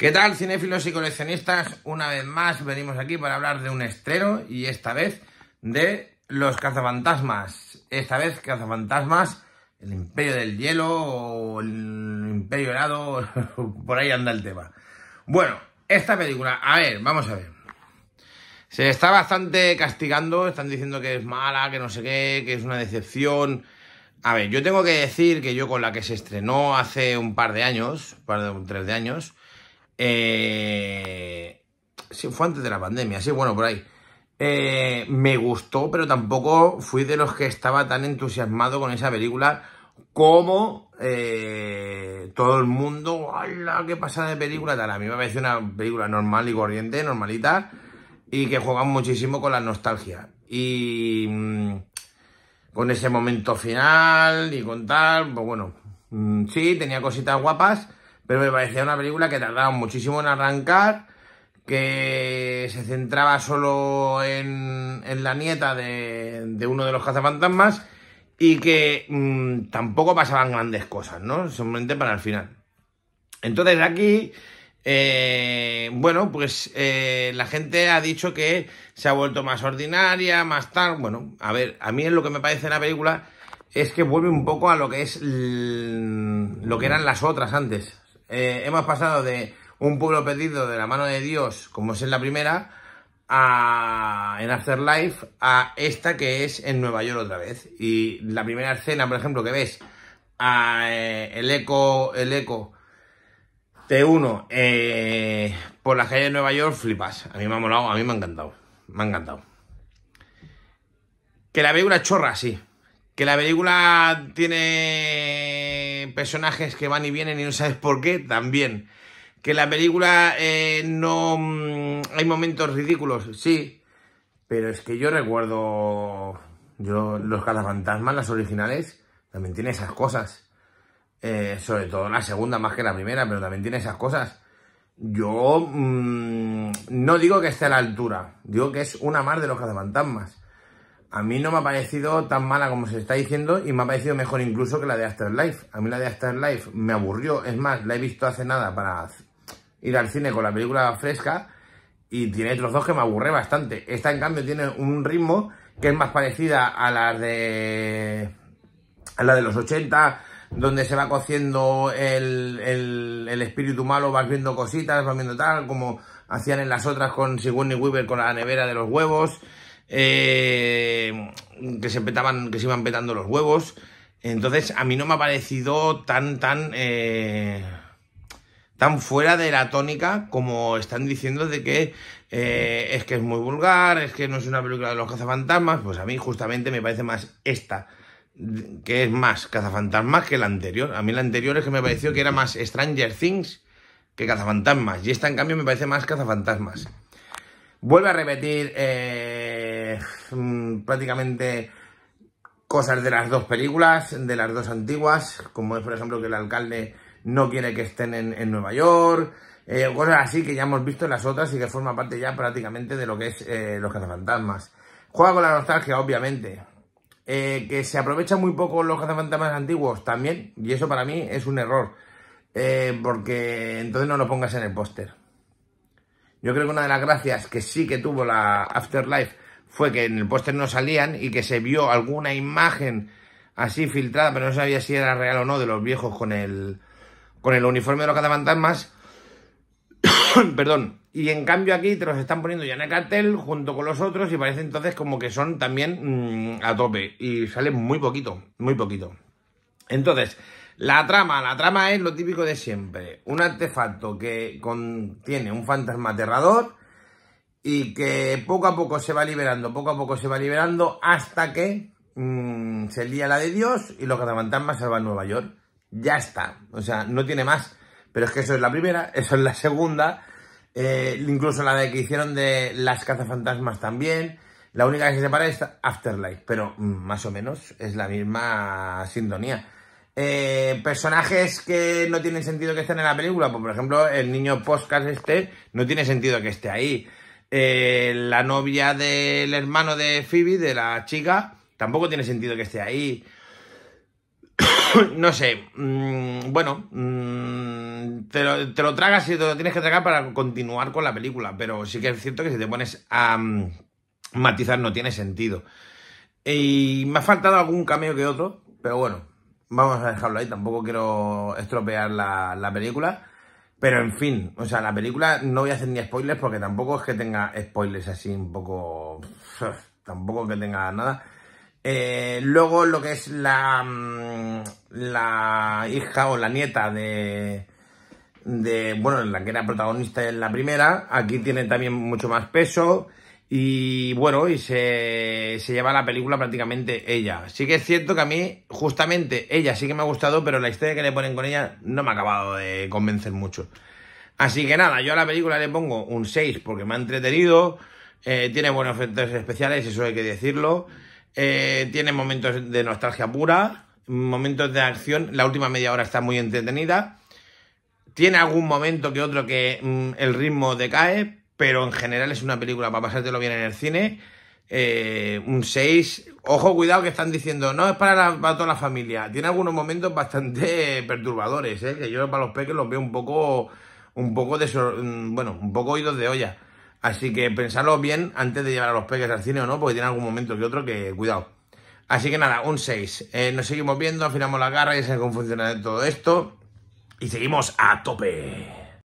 ¿Qué tal, cinéfilos y coleccionistas? Una vez más venimos aquí para hablar de un estreno y esta vez de los cazafantasmas. Esta vez cazafantasmas, el imperio del hielo o el imperio helado, por ahí anda el tema. Bueno, esta película, a ver, vamos a ver. Se está bastante castigando, están diciendo que es mala, que no sé qué, que es una decepción. A ver, yo tengo que decir que yo con la que se estrenó hace un par de años, un par de tres de años, eh, sí, fue antes de la pandemia, sí, bueno, por ahí. Eh, me gustó, pero tampoco fui de los que estaba tan entusiasmado con esa película como eh, todo el mundo. ¡Hala! ¡Qué pasada de película! A mí me parece una película normal y corriente, normalita, y que juega muchísimo con la nostalgia. Y mm, con ese momento final y con tal, pues bueno, mm, sí, tenía cositas guapas pero me parecía una película que tardaba muchísimo en arrancar, que se centraba solo en, la nieta de, uno de los cazafantasmas y que mm, tampoco pasaban grandes cosas, ¿no? Simplemente para el final. Entonces aquí, eh, bueno, pues eh, la gente ha dicho que se ha vuelto más ordinaria, más tal. Bueno, a ver, a mí lo que me parece en la película es que vuelve un poco a lo que es lo que eran las otras antes, eh, hemos pasado de un pueblo perdido de la mano de Dios, como es en la primera, a, en Afterlife, a esta que es en Nueva York otra vez. Y la primera escena, por ejemplo, que ves a, eh, el eco, el eco T1 eh, por la calle de Nueva York, flipas. A mí me ha molado, a mí me ha encantado. Me ha encantado. Que la película chorra, sí. Que la película tiene personajes que van y vienen y no sabes por qué, también. Que la película eh, no... Mm, hay momentos ridículos, sí, pero es que yo recuerdo... Yo, los cazafantasmas, las originales, también tiene esas cosas. Eh, sobre todo la segunda más que la primera, pero también tiene esas cosas. Yo mm, no digo que esté a la altura, digo que es una más de los cazafantasmas a mí no me ha parecido tan mala como se está diciendo y me ha parecido mejor incluso que la de Afterlife. A mí la de Afterlife me aburrió, es más, la he visto hace nada para ir al cine con la película fresca y tiene otros dos que me aburre bastante. Esta, en cambio, tiene un ritmo que es más parecida a la de, a la de los 80, donde se va cociendo el, el espíritu malo, vas viendo cositas, vas viendo tal, como hacían en las otras con Sigourney Weaver con la nevera de los huevos... Eh, que, se petaban, que se iban petando los huevos. Entonces a mí no me ha parecido tan, tan, eh, tan fuera de la tónica como están diciendo de que eh, es que es muy vulgar, es que no es una película de los cazafantasmas. Pues a mí justamente me parece más esta que es más cazafantasmas que la anterior. A mí la anterior es que me pareció que era más Stranger Things que cazafantasmas. Y esta, en cambio, me parece más cazafantasmas. Vuelve a repetir eh, mm, prácticamente cosas de las dos películas, de las dos antiguas, como es por ejemplo que el alcalde no quiere que estén en, Nueva York, eh, cosas así que ya hemos visto en las otras y que forma parte ya prácticamente de lo que es eh, los cazafantasmas. Juega con la nostalgia, obviamente. que se aprovecha muy poco los cazafantasmas antiguos también, y eso para mí es un error, porque entonces no lo pongas en el póster. Yo creo que una de las gracias que sí que tuvo la Afterlife fue que en el póster no salían y que se vio alguna imagen así filtrada, pero no sabía si era real o no, de los viejos con el, con el uniforme de los más. Perdón. Y en cambio aquí te los están poniendo ya en el cartel junto con los otros y parece entonces como que son también mm, a tope. Y salen muy poquito, muy poquito. Entonces, la trama, la trama es lo típico de siempre. Un artefacto que contiene un fantasma aterrador y que poco a poco se va liberando, poco a poco se va liberando hasta que mm, se lía la de Dios y los cazafantasmas salvan Nueva York. Ya está, o sea, no tiene más. Pero es que eso es la primera, eso es la segunda, eh, incluso la de que hicieron de las cazafantasmas también. La única que se separa es Afterlife, pero mm, más o menos es la misma sintonía. Eh, personajes que no tienen sentido que estén en la película, pues, por ejemplo, el niño podcast este, no tiene sentido que esté ahí. Eh, la novia del hermano de Phoebe, de la chica, tampoco tiene sentido que esté ahí. no sé, mm, bueno, mm, te, lo, tragas y te lo tienes que tragar para continuar con la película, pero sí que es cierto que si te pones a mm, matizar no tiene sentido. Y me ha faltado algún cameo que otro, pero bueno, vamos a dejarlo ahí, tampoco quiero estropear la, película. Pero en fin, o sea, la película no voy a hacer ni spoilers porque tampoco es que tenga spoilers así un poco... tampoco que tenga nada. Eh, luego lo que es la, mm, la hija o la nieta de, de... Bueno, la que era protagonista en la primera, aquí tiene también mucho más peso. Y bueno, y se, se, lleva la película prácticamente ella. Sí que es cierto que a mí, justamente, ella sí que me ha gustado, pero la historia que le ponen con ella no me ha acabado de convencer mucho. Así que nada, yo a la película le pongo un 6 porque me ha entretenido. Eh, tiene buenos efectos especiales, eso hay que decirlo. Eh, tiene momentos de nostalgia pura, momentos de acción. La última media hora está muy entretenida. Tiene algún momento que otro que mm, el ritmo decae, pero en general es una película para pasártelo bien en el cine. Eh, un 6. Ojo, cuidado que están diciendo, no, es para, toda la familia. Tiene algunos momentos bastante perturbadores, ¿eh? que yo para los peques los veo un poco, un poco, de, mm, bueno, un poco oídos de olla. Así que pensarlo bien antes de llevar a los peques al cine o no, porque tiene algún momento que otro que cuidado. Así que nada, un 6. Eh, nos seguimos viendo, afinamos la garra y se cómo funciona todo esto. Y seguimos a tope.